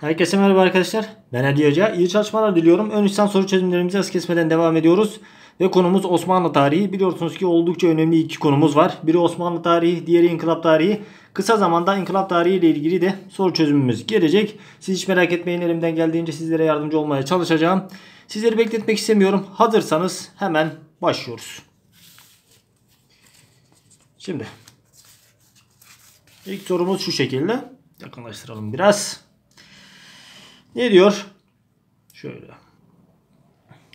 Herkese merhaba arkadaşlar. Ben Ali Hoca. İyi çalışmalar diliyorum. Ön üstten soru çözümlerimizi az kesmeden devam ediyoruz. Ve konumuz Osmanlı tarihi. Biliyorsunuz ki oldukça önemli iki konumuz var. Biri Osmanlı tarihi, diğeri İnkılap tarihi. Kısa zamanda İnkılap tarihi ile ilgili de soru çözümümüz gelecek. Siz hiç merak etmeyin elimden geldiğince sizlere yardımcı olmaya çalışacağım. Sizleri bekletmek istemiyorum. Hazırsanız hemen başlıyoruz. Şimdi ilk sorumuz şu şekilde. Yakınlaştıralım biraz. Ne diyor? Şöyle.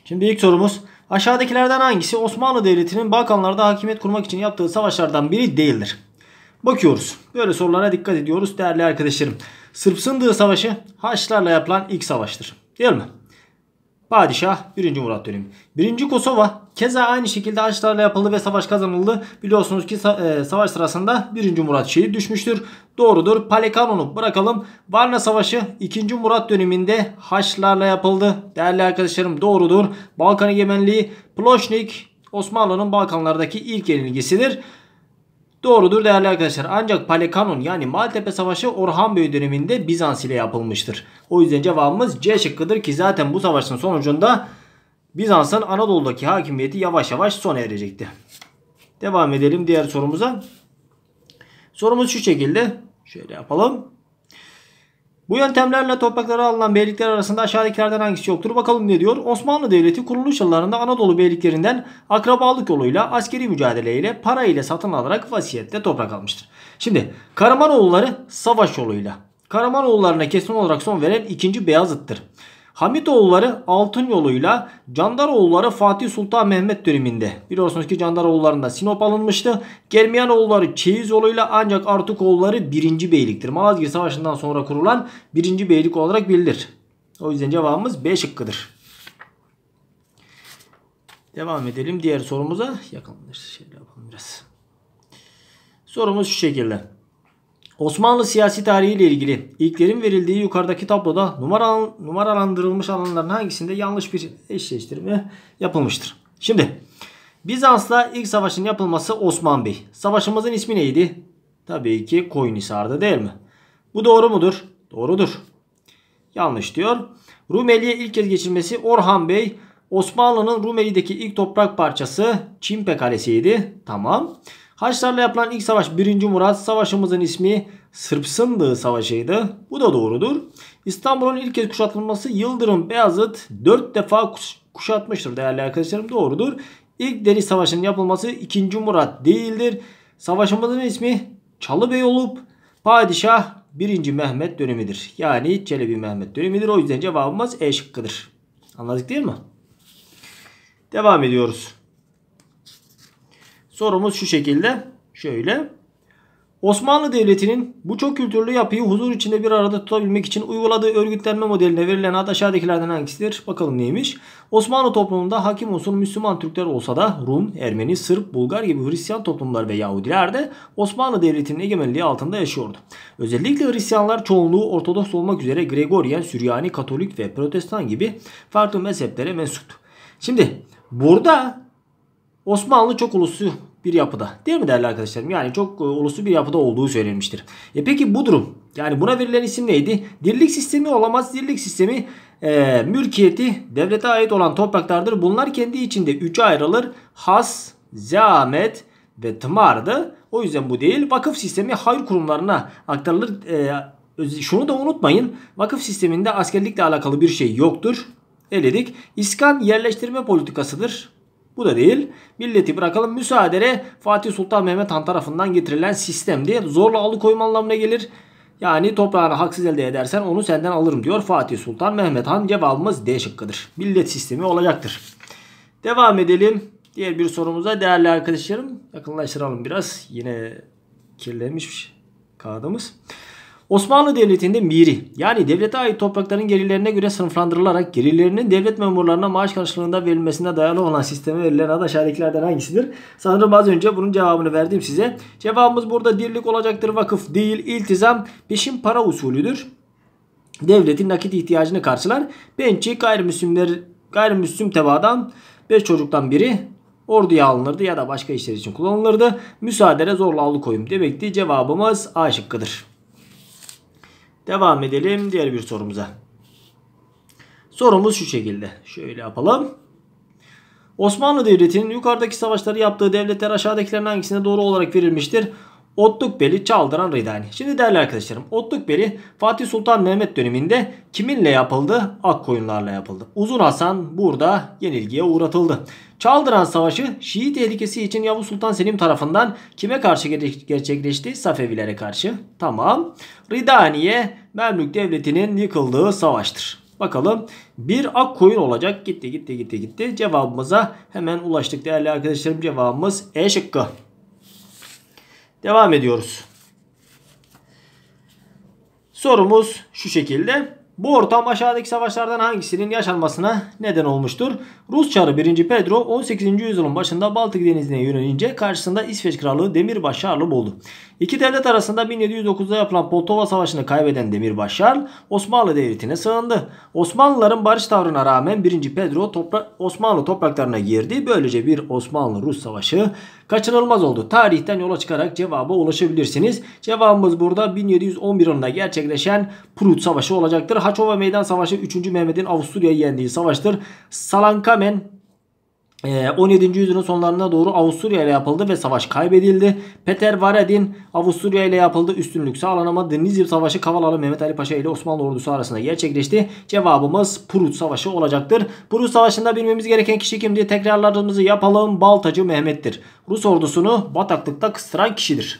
Şimdi ilk sorumuz. Aşağıdakilerden hangisi Osmanlı Devleti'nin Balkanlarda hakimiyet kurmak için yaptığı savaşlardan biri değildir? Bakıyoruz. Böyle sorulara dikkat ediyoruz değerli arkadaşlarım. Sırp Sındığı Savaşı Haçlarla yapılan ilk savaştır. Değil mi? Padişah 1. Murat dönemi. 1. Kosova keza aynı şekilde Haçlılarla yapıldı ve savaş kazanıldı. Biliyorsunuz ki e, savaş sırasında 1. Murat şehit düşmüştür. Doğrudur. Palekanon'u bırakalım. Varna Savaşı 2. Murat döneminde Haçlılarla yapıldı. Değerli arkadaşlarım doğrudur. Balkan egemenliği Ploşnik Osmanlı'nın Balkanlardaki ilk yenilgisidir. Doğrudur değerli arkadaşlar. Ancak Palekanon yani Maltepe Savaşı Orhan Bey döneminde Bizans ile yapılmıştır. O yüzden cevabımız C şıkkıdır ki zaten bu savaşın sonucunda Bizans'ın Anadolu'daki hakimiyeti yavaş yavaş sona erecekti. Devam edelim diğer sorumuza. Sorumuz şu şekilde. Şöyle yapalım. Bu yöntemlerle toprakları alınan beylikler arasında aşağıdakilerden hangisi yoktur? Bakalım ne diyor? Osmanlı Devleti kuruluş yıllarında Anadolu beyliklerinden akrabalık yoluyla, askeri mücadeleyle, para ile satın alarak vasiyette toprak almıştır. Şimdi Karamanoğulları savaş yoluyla. Karamanoğullarına kesin olarak son veren 2. Beyazıt'tır. Hamitoğulları altın yoluyla Candaroğulları Fatih Sultan Mehmet döneminde biliyorsunuz ki Candaroğullarında Sinop alınmıştı. Germiyanoğulları Çeyiz yoluyla ancak Artukoğulları 1. Beyliktir. Malazgirt Savaşı'ndan sonra kurulan 1. Beylik olarak bilinir. O yüzden cevabımız B şıkkıdır. Devam edelim diğer sorumuza. Yakındır. Şöyle yapalım biraz. Sorumuz şu şekilde. Osmanlı siyasi tarihi ile ilgili ilklerin verildiği yukarıdaki tabloda numara numaralandırılmış alanların hangisinde yanlış bir eşleştirme yapılmıştır? Şimdi Bizans'la ilk savaşın yapılması Osman Bey. Savaşımızın ismi neydi? Tabii ki Koyunhisar'da değil mi? Bu doğru mudur? Doğrudur. Yanlış diyor. Rumeli'ye ilk kez geçilmesi Orhan Bey. Osmanlı'nın Rumeli'deki ilk toprak parçası Çimpe Kalesi'ydi. Tamam. Haçlarla yapılan ilk savaş 1. Murat. Savaşımızın ismi Sırp Sındığı Savaşı'ydı. Bu da doğrudur. İstanbul'un ilk kez kuşatılması Yıldırım Beyazıt 4 defa kuşatmıştır değerli arkadaşlarım. Doğrudur. İlk Deniz Savaşı'nın yapılması 2. Murat değildir. Savaşımızın ismi Çalıbey olup Padişah 1. Mehmet dönemidir. Yani Çelebi Mehmet dönemidir. O yüzden cevabımız E şıkkıdır. Anladık değil mi? Devam ediyoruz. Sorumuz şu şekilde. Şöyle. Osmanlı Devleti'nin bu çok kültürlü yapıyı huzur içinde bir arada tutabilmek için uyguladığı örgütlenme modeline verilen ad aşağıdakilerden hangisidir? Bakalım neymiş? Osmanlı toplumunda hakim unsur Müslüman Türkler olsa da Rum, Ermeni, Sırp, Bulgar gibi Hristiyan toplumlar ve Yahudiler de Osmanlı Devleti'nin egemenliği altında yaşıyordu. Özellikle Hristiyanlar çoğunluğu Ortodoks olmak üzere Gregorian, Süryani, Katolik ve Protestan gibi farklı mezheplere mensuptu. Şimdi burada Osmanlı çok uluslu bir yapıda. Değil mi değerli arkadaşlarım? Yani çok e, uluslu bir yapıda olduğu söylenmiştir. E peki bu durum yani buna verilen isim neydi? Dirlik sistemi olamaz. Dirlik sistemi e, mülkiyeti devlete ait olan topraklardır. Bunlar kendi içinde üçe ayrılır. Has, zahmet ve tımardı. O yüzden bu değil. Vakıf sistemi hayır kurumlarına aktarılır. E, şunu da unutmayın. Vakıf sisteminde askerlikle alakalı bir şey yoktur. Eledik. İskan yerleştirme politikasıdır. Bu da değil. Milleti bırakalım müsaadele Fatih Sultan Mehmet Han tarafından getirilen sistemdi. Zorla alıkoyma anlamına gelir. Yani toprağını haksız elde edersen onu senden alırım diyor Fatih Sultan Mehmet Han. Cevabımız D şıkkıdır. Millet sistemi olacaktır. Devam edelim. Diğer bir sorumuza değerli arkadaşlarım yakınlaştıralım biraz. Yine kirlenmiş kağıdımız. Osmanlı Devleti'nde miri yani devlete ait toprakların gelirlerine göre sınıflandırılarak gelirlerinin devlet memurlarına maaş karşılığında verilmesine dayalı olan sisteme verilen ad aşağıdakilerden hangisidir? Sanırım az önce bunun cevabını verdim size. Cevabımız burada dirlik olacaktır vakıf değil iltizam peşin para usulüdür. Devletin nakit ihtiyacını karşılar. Bençi gayrimüslimler gayrimüslim tebaadan 5 çocuktan biri orduya alınırdı ya da başka işler için kullanılırdı. Müsaadele zorla alıkoyum demekti. Cevabımız A şıkkıdır. Devam edelim diğer bir sorumuza. Sorumuz şu şekilde. Şöyle yapalım. Osmanlı Devleti'nin yukarıdaki savaşları yaptığı devletler aşağıdakilerin hangisine doğru olarak verilmiştir? Otluk beli çaldıran Ridani. Şimdi değerli arkadaşlarım Otluk beli Fatih Sultan Mehmet döneminde kiminle yapıldı? Akkoyunlarla yapıldı. Uzun Hasan burada yenilgiye uğratıldı. Çaldıran Savaşı Şii tehlikesi için Yavuz Sultan Selim tarafından kime karşı gerçekleşti? Safevilere karşı. Tamam. Ridaniye Memlük Devleti'nin yıkıldığı savaştır. Bakalım bir ak koyun olacak. Gitti gitti gitti gitti. Cevabımıza hemen ulaştık değerli arkadaşlarım. Cevabımız E şıkkı. Devam ediyoruz. Sorumuz şu şekilde. Bu ortam aşağıdaki savaşlardan hangisinin yaşanmasına neden olmuştur? Rus çarı 1. Pedro 18. yüzyılın başında Baltık denizine yönelince karşısında İsveç Krallığı Demirbaş Şarlı buldu. İki devlet arasında 1709'da yapılan Poltova Savaşı'nı kaybeden Demirbaş Şarl Osmanlı Devleti'ne sığındı. Osmanlıların barış tavrına rağmen 1. Pedro topra Osmanlı topraklarına girdi. Böylece bir Osmanlı-Rus savaşı kaçınılmaz oldu. Tarihten yola çıkarak cevaba ulaşabilirsiniz. Cevabımız burada 1711 yılında gerçekleşen Prut Savaşı olacaktır. Çaçova Meydan Savaşı 3. Mehmet'in Avusturya'yı yendiği savaştır. Salankamen 17. E, yüzyılın sonlarına doğru Avusturya ile yapıldı ve savaş kaybedildi. Peter Varadin Avusturya ile yapıldı üstünlük sağlanamadı. Nizip Savaşı Kavalalı Mehmet Ali Paşa ile Osmanlı ordusu arasında gerçekleşti. Cevabımız Prut Savaşı olacaktır. Prut Savaşı'nda bilmemiz gereken kişi kimdi? Tekrarlarımızı yapalım. Baltacı Mehmet'tir. Rus ordusunu bataklıkta kıstıran kişidir.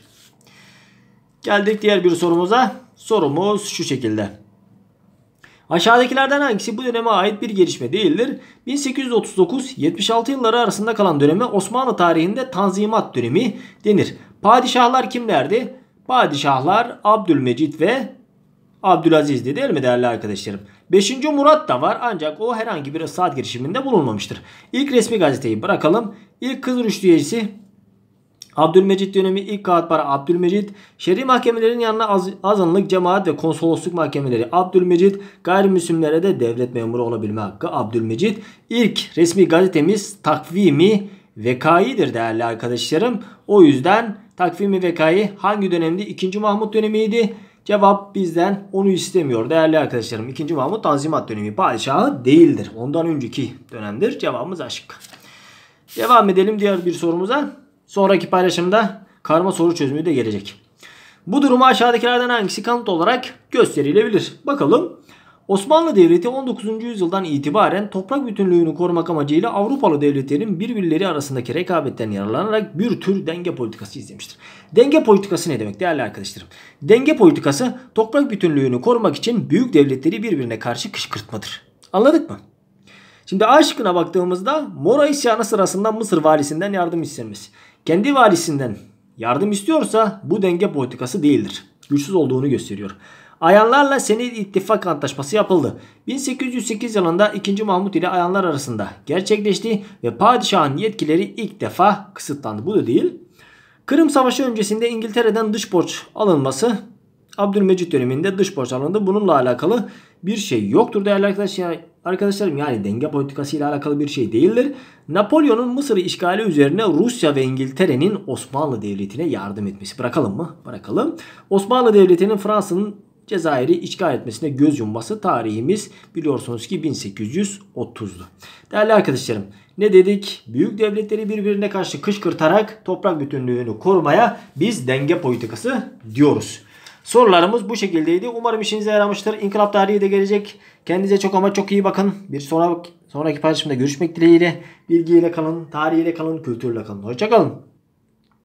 Geldik diğer bir sorumuza. Sorumuz şu şekilde. Aşağıdakilerden hangisi bu döneme ait bir gelişme değildir? 1839-76 yılları arasında kalan döneme Osmanlı tarihinde Tanzimat dönemi denir. Padişahlar kimlerdi? Padişahlar Abdülmecit ve Abdülaziz'di değil mi değerli arkadaşlarım? 5. Murat da var ancak o herhangi bir saat girişiminde bulunmamıştır. İlk resmi gazeteyi bırakalım. İlk kız rüştiyecisi Abdülmecit dönemi ilk kağıtpara Abdülmecit, şer'i mahkemelerin yanına az, azınlık, cemaat ve konsolosluk mahkemeleri Abdülmecit, gayrimüslimlere de devlet memuru olabilme hakkı Abdülmecit. İlk resmi gazetemiz takvimi vekaidir değerli arkadaşlarım. O yüzden takvimi vekayı hangi dönemde? 2. Mahmut dönemiydi. Cevap bizden onu istemiyor değerli arkadaşlarım. 2. Mahmut Tanzimat dönemi padişahı değildir. Ondan önceki dönemdir. Cevabımız aşık. Devam edelim diğer bir sorumuza. Sonraki paylaşımda karma soru çözümü de gelecek. Bu durumu aşağıdakilerden hangisi kanıt olarak gösterilebilir? Bakalım. Osmanlı Devleti 19. yüzyıldan itibaren toprak bütünlüğünü korumak amacıyla Avrupalı devletlerin birbirleri arasındaki rekabetten yararlanarak bir tür denge politikası izlemiştir. Denge politikası ne demek değerli arkadaşlarım? Denge politikası toprak bütünlüğünü korumak için büyük devletleri birbirine karşı kışkırtmadır. Anladık mı? Şimdi A şıkkına baktığımızda Mora isyanı sırasında Mısır valisinden yardım istenmesi. Kendi valisinden yardım istiyorsa bu denge politikası değildir. Güçsüz olduğunu gösteriyor. Ayanlarla Senedi ittifak Antlaşması yapıldı. 1808 yılında 2. Mahmut ile Ayanlar arasında gerçekleşti ve padişahın yetkileri ilk defa kısıtlandı. Bu da değil. Kırım Savaşı öncesinde İngiltere'den dış borç alınması Abdülmecit döneminde dış borç alındı. Bununla alakalı bir şey yoktur değerli arkadaşlar arkadaşlarım yani denge politikası ile alakalı bir şey değildir. Napolyon'un Mısır'ı işgali üzerine Rusya ve İngiltere'nin Osmanlı Devleti'ne yardım etmesi. Bırakalım mı? Bırakalım. Osmanlı Devleti'nin Fransa'nın Cezayir'i işgal etmesine göz yumması tarihimiz biliyorsunuz ki 1830'du. Değerli arkadaşlarım ne dedik? Büyük devletleri birbirine karşı kışkırtarak toprak bütünlüğünü korumaya biz denge politikası diyoruz. Sorularımız bu şekildeydi. Umarım işinize yaramıştır. İnkılap tarihi de gelecek. Kendinize çok ama çok iyi bakın. Bir sonra, sonraki paylaşımda görüşmek dileğiyle. Bilgiyle kalın, tarihiyle kalın, kültürle kalın. Hoşçakalın.